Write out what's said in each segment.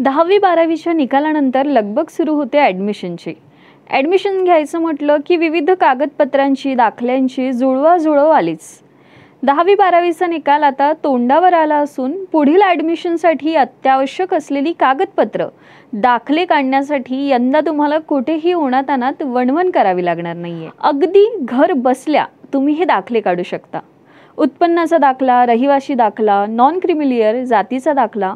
दहावी बारावीच्या निकालानंतर लगबग सुरू होते ॲडमिशनची ॲडमिशन घ्यायचं म्हटलं की विविध कागदपत्रांची दाखल्यांची जुळवाजुळव आलीच दहावी बारावीचा निकाल आता तोंडावर आला असून पुढील ॲडमिशनसाठी अत्यावश्यक असलेली कागदपत्र दाखले काढण्यासाठी यंदा तुम्हाला कुठेही उन्हातानात वणवण करावी लागणार नाहीये अगदी घर बसल्या तुम्ही हे दाखले काढू शकता उत्पन्नाचा दाखला रहिवाशी दाखला नॉन क्रिमिलियर जातीचा दाखला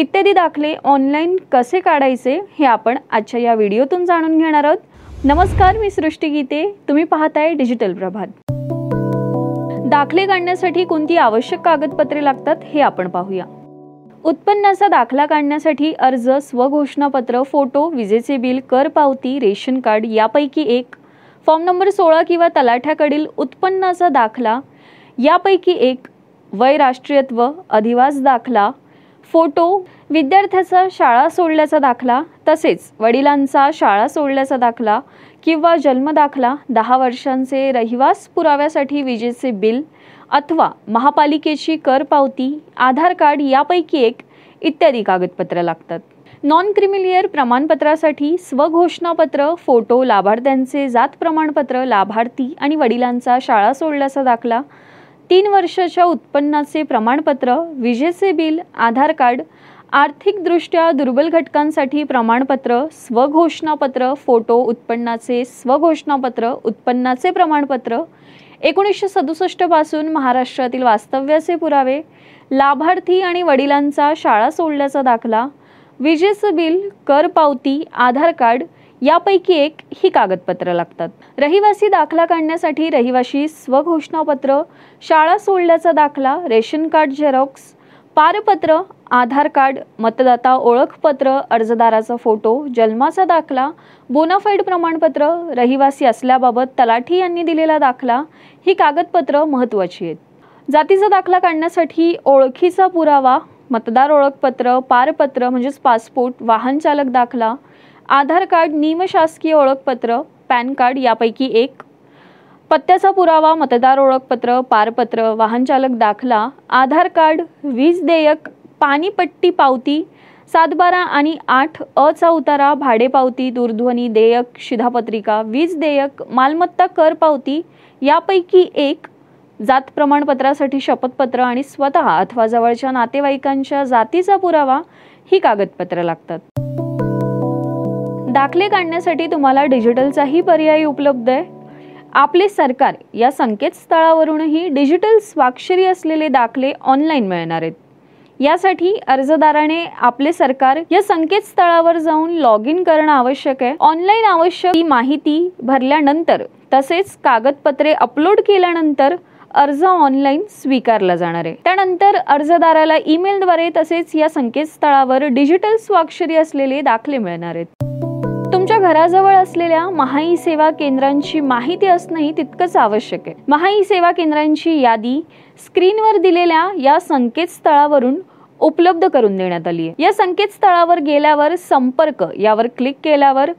इत्यादी दाखले ऑनलाईन कसे काढायचे हे आपण आजच्या या व्हिडिओतून जाणून घेणार आहोत नमस्कार मी सृष्टी गीते तुम्ही पाहताय डिजिटल प्रभात दाखले काढण्यासाठी कोणती आवश्यक कागदपत्रे लागतात हे आपण पाहूया उत्पन्नाचा दाखला काढण्यासाठी अर्ज स्वघोषणापत्र फोटो विजेचे बिल कर पावती रेशन कार्ड यापैकी एक फॉर्म नंबर सोळा किंवा तलाठ्याकडील उत्पन्नाचा दाखला यापैकी एक वय राष्ट्रीयत्व अधिवास दाखला फोटो विद्यार्थ्याचा शाळा सोडल्याचा दाखला तसेच वडिलांचा शाळा सोडल्याचा दाखला किंवा जन्मदाखला दहा वर्षांचे रहिवास पुराव्यासाठी विजेचे बिल अथवा महापालिकेची कर पावती आधार कार्ड यापैकी एक इत्यादी कागदपत्र लागतात नॉन क्रिमिलियर प्रमाणपत्रासाठी स्वघोषणापत्र फोटो लाभार्थ्यांचे जात प्रमाणपत्र लाभार्थी आणि वडिलांचा शाळा सोडल्याचा दाखला तीन वर्षाच्या उत्पन्नाचे प्रमाणपत्र विजेचे बिल आधार कार्ड आर्थिकदृष्ट्या दुर्बल घटकांसाठी प्रमाणपत्र स्वघोषणापत्र फोटो उत्पन्नाचे स्वघोषणापत्र उत्पन्नाचे प्रमाणपत्र एकोणीसशे सदुसष्टपासून महाराष्ट्रातील वास्तव्याचे पुरावे लाभार्थी आणि वडिलांचा शाळा सोडल्याचा दाखला विजेचं बिल कर पावती आधार कार्ड यापैकी एक ही कागदपत्र लागतात रहिवासी दाखला काढण्यासाठी रहिवाशी स्वघोषणापत्र शाळा सोडल्याचा दाखला रेशन कार्ड झेरॉक्स पारपत्र आधार कार्ड मतदाता ओळखपत्र अर्जदाराचा फोटो जन्माचा दाखला बोनाफाईड प्रमाणपत्र रहिवासी असल्याबाबत तलाठी यांनी दिलेला दाखला ही कागदपत्र महत्त्वाची आहेत जातीचा दाखला काढण्यासाठी ओळखीचा पुरावा मतदार ओळखपत्र पारपत्र म्हणजेच पासपोर्ट वाहन चालक दाखला आधार कार्ड निमशासकीय ओळखपत्र पॅन कार्ड यापैकी एक पत्त्याचा पुरावा मतदार ओळखपत्र पारपत्र वाहनचालक दाखला आधार कार्ड वीज देयक पाणीपट्टी पावती सातबारा आणि आठ अचा उतारा भाडे पावती दूरध्वनी देयक शिधापत्रिका वीज देयक मालमत्ता कर पावती यापैकी एक जात प्रमाणपत्रासाठी शपथपत्र आणि स्वतः अथवा जवळच्या नातेवाईकांच्या जातीचा पुरावा ही कागदपत्र लागतात दाखले काढण्यासाठी तुम्हाला डिजिटलचाही पर्याय उपलब्ध आहे आपले सरकार या संकेतस्थळावरूनही डिजिटल स्वाक्षरी असलेले दाखले ऑनलाईन मिळणार आहेत यासाठी अर्जदाराने आपले सरकार या संकेतस्थळावर जाऊन लॉग इन करणं आवश्यक आहे ऑनलाईन आवश्यक ही माहिती भरल्यानंतर तसेच कागदपत्रे अपलोड केल्यानंतर अर्ज ऑनलाईन स्वीकारला जाणार आहे त्यानंतर अर्जदाराला ईमेलद्वारे तसेच या संकेतस्थळावर डिजिटल स्वाक्षरी असलेले दाखले मिळणार आहेत तुमच्या घराजवळ असलेल्या महाई सेवा केंद्रांची माहिती असणंही तितकंच आवश्यक आहे महाई सेवा केंद्रांची यादी स्क्रीनवर दिलेल्या या संकेतस्थळावरून उपलब्ध करून देण्यात आली आहे या संकेतस्थळावर गेल्यावर संपर्क यावर क्लिक केल्यावर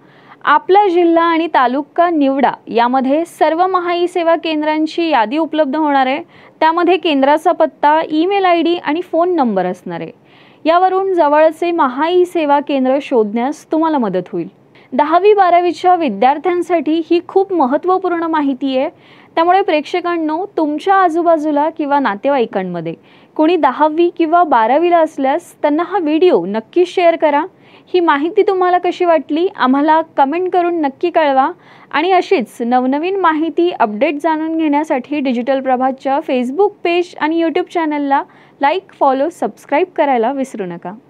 आपला जिल्हा आणि तालुका निवडा यामध्ये सर्व महाई सेवा केंद्रांची यादी उपलब्ध होणार आहे त्यामध्ये केंद्राचा पत्ता ईमेल आय डी आणि फोन नंबर असणार आहे यावरून जवळचे महाई सेवा केंद्र शोधण्यास तुम्हाला मदत होईल दहावी बारावीच्या विद्यार्थ्यांसाठी ही खूप महत्त्वपूर्ण माहिती आहे त्यामुळे प्रेक्षकांनो तुमच्या आजूबाजूला किंवा नातेवाईकांमध्ये कोणी दहावी किंवा बारावीला असल्यास त्यांना हा व्हिडिओ नक्की शेअर करा ही माहिती तुम्हाला कशी वाटली आम्हाला कमेंट करून नक्की कळवा आणि अशीच नवनवीन माहिती अपडेट जाणून घेण्यासाठी डिजिटल प्रभातच्या फेसबुक पेज आणि यूट्यूब चॅनलला लाईक फॉलो सबस्क्राईब करायला विसरू नका